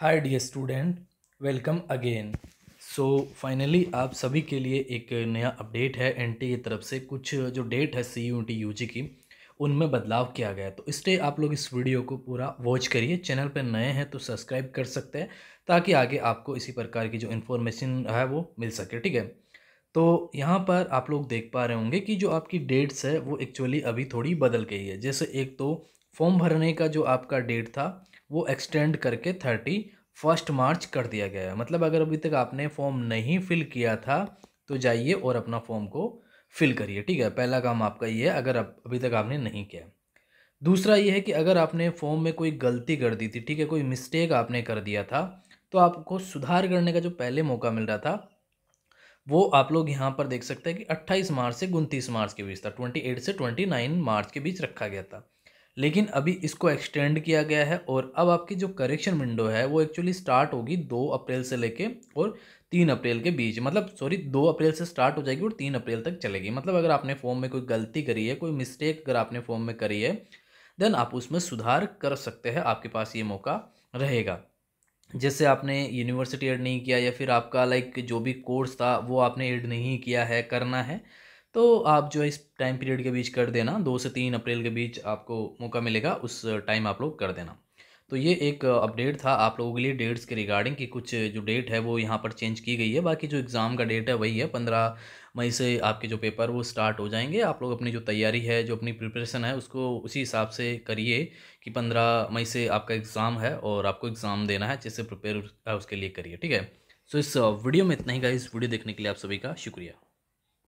हाय dear student welcome again so finally आप सभी के लिए एक नया अपडेट है एन e की तरफ से कुछ जो डेट है C U T U G की उनमें बदलाव किया गया है तो इसलिए आप लोग इस वीडियो को पूरा वॉच करिए चैनल पर नए हैं तो सब्सक्राइब कर सकते हैं ताकि आगे आपको इसी प्रकार की जो इन्फॉर्मेशन है वो मिल सके ठीक है तो यहाँ पर आप लोग देख पा रहे होंगे कि जो आपकी डेट्स है वो एक्चुअली अभी थोड़ी बदल गई है जैसे एक तो फॉर्म भरने का जो आपका डेट था वो एक्सटेंड करके थर्टी फर्स्ट मार्च कर दिया गया है मतलब अगर अभी तक आपने फॉर्म नहीं फिल किया था तो जाइए और अपना फॉर्म को फिल करिए ठीक है पहला काम आपका ये है अगर अभी तक आपने नहीं किया दूसरा ये है कि अगर आपने फॉर्म में कोई गलती कर दी थी ठीक है कोई मिस्टेक आपने कर दिया था तो आपको सुधार करने का जो पहले मौका मिल रहा था वो आप लोग यहाँ पर देख सकते हैं कि 28 मार्च से उनतीस मार्च के बीच था 28 से 29 मार्च के बीच रखा गया था लेकिन अभी इसको एक्सटेंड किया गया है और अब आपकी जो करेक्शन विंडो है वो एक्चुअली स्टार्ट होगी दो अप्रैल से लेके और तीन अप्रैल के बीच मतलब सॉरी दो अप्रैल से स्टार्ट हो जाएगी और तीन अप्रैल तक चलेगी मतलब अगर आपने फॉर्म में कोई गलती करी है कोई मिस्टेक अगर आपने फॉर्म में करी है देन आप उसमें सुधार कर सकते हैं आपके पास ये मौका रहेगा जैसे आपने यूनिवर्सिटी एड नहीं किया या फिर आपका लाइक जो भी कोर्स था वो आपने एड नहीं किया है करना है तो आप जो इस टाइम पीरियड के बीच कर देना दो से तीन अप्रैल के बीच आपको मौका मिलेगा उस टाइम आप लोग कर देना तो ये एक अपडेट था आप लोगों के लिए डेट्स के रिगार्डिंग कि कुछ जो डेट है वो यहाँ पर चेंज की गई है बाकी जो एग्ज़ाम का डेट है वही है पंद्रह मई से आपके जो पेपर वो स्टार्ट हो जाएंगे आप लोग अपनी जो तैयारी है जो अपनी प्रिपरेशन है उसको उसी हिसाब से करिए कि पंद्रह मई से आपका एग्ज़ाम है और आपको एग्ज़ाम देना है जिससे प्रिपेयर उसके लिए करिए ठीक है सो so, इस वीडियो में इतना ही का इस वीडियो देखने के लिए आप सभी का शुक्रिया